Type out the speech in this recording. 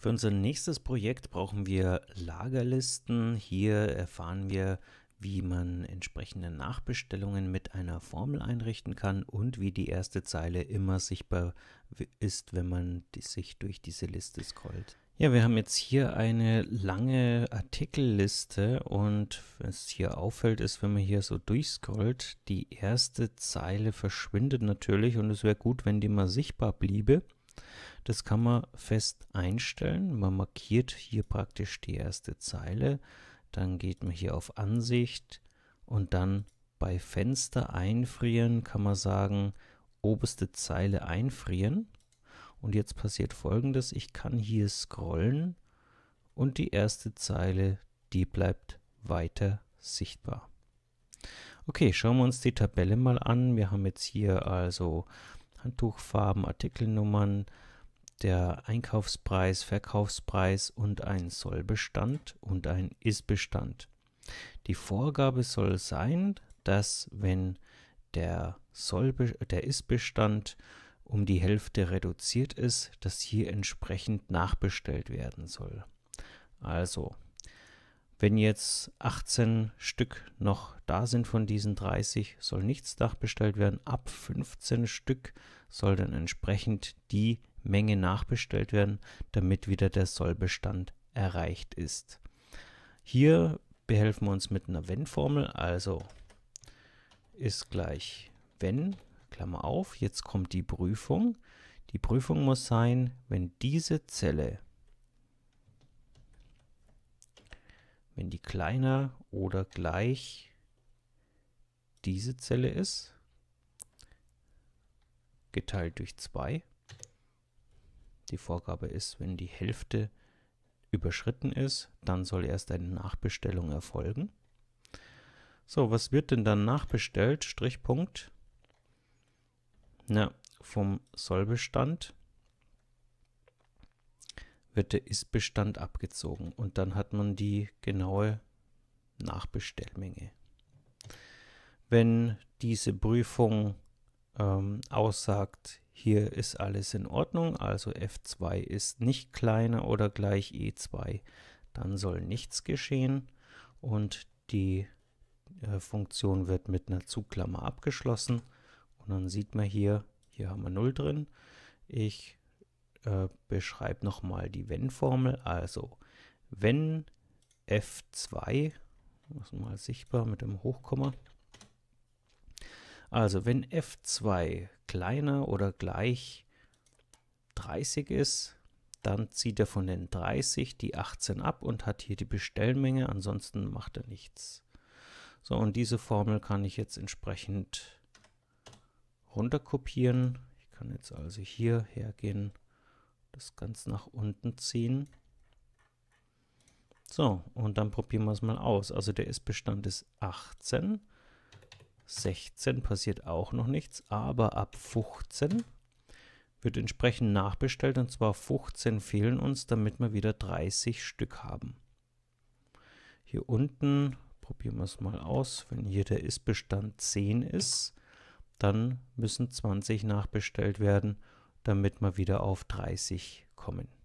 Für unser nächstes Projekt brauchen wir Lagerlisten. Hier erfahren wir, wie man entsprechende Nachbestellungen mit einer Formel einrichten kann und wie die erste Zeile immer sichtbar ist, wenn man sich durch diese Liste scrollt. Ja, wir haben jetzt hier eine lange Artikelliste und was hier auffällt, ist, wenn man hier so durchscrollt, die erste Zeile verschwindet natürlich und es wäre gut, wenn die mal sichtbar bliebe. Das kann man fest einstellen. Man markiert hier praktisch die erste Zeile. Dann geht man hier auf Ansicht und dann bei Fenster einfrieren kann man sagen, oberste Zeile einfrieren. Und jetzt passiert folgendes, ich kann hier scrollen und die erste Zeile, die bleibt weiter sichtbar. Okay, schauen wir uns die Tabelle mal an. Wir haben jetzt hier also Handtuchfarben, Artikelnummern, der Einkaufspreis, Verkaufspreis und ein Sollbestand und ein Istbestand. Die Vorgabe soll sein, dass wenn der, Sollbe der Istbestand um die Hälfte reduziert ist, dass hier entsprechend nachbestellt werden soll. Also wenn jetzt 18 Stück noch da sind von diesen 30, soll nichts nachbestellt werden. Ab 15 Stück soll dann entsprechend die Menge nachbestellt werden, damit wieder der Sollbestand erreicht ist. Hier behelfen wir uns mit einer Wenn-Formel, also ist gleich wenn, Klammer auf, jetzt kommt die Prüfung. Die Prüfung muss sein, wenn diese Zelle wenn die kleiner oder gleich diese Zelle ist, geteilt durch 2. Die Vorgabe ist, wenn die Hälfte überschritten ist, dann soll erst eine Nachbestellung erfolgen. So, was wird denn dann nachbestellt? Strichpunkt. Na, vom Sollbestand wird der Ist-Bestand abgezogen und dann hat man die genaue Nachbestellmenge. Wenn diese Prüfung ähm, aussagt, hier ist alles in Ordnung, also F2 ist nicht kleiner oder gleich E2, dann soll nichts geschehen und die äh, Funktion wird mit einer Zugklammer abgeschlossen. Und dann sieht man hier, hier haben wir 0 drin. Ich äh, beschreibe nochmal die Wenn-Formel. Also wenn f2, das mal sichtbar mit dem Hochkomma. Also wenn f2 kleiner oder gleich 30 ist, dann zieht er von den 30 die 18 ab und hat hier die Bestellmenge, ansonsten macht er nichts. So, und diese Formel kann ich jetzt entsprechend runterkopieren. Ich kann jetzt also hier hergehen das ganz nach unten ziehen. So, und dann probieren wir es mal aus. Also der Ist-Bestand ist 18. 16 passiert auch noch nichts, aber ab 15 wird entsprechend nachbestellt und zwar 15 fehlen uns, damit wir wieder 30 Stück haben. Hier unten probieren wir es mal aus. Wenn hier der Ist-Bestand 10 ist, dann müssen 20 nachbestellt werden damit wir wieder auf 30 kommen.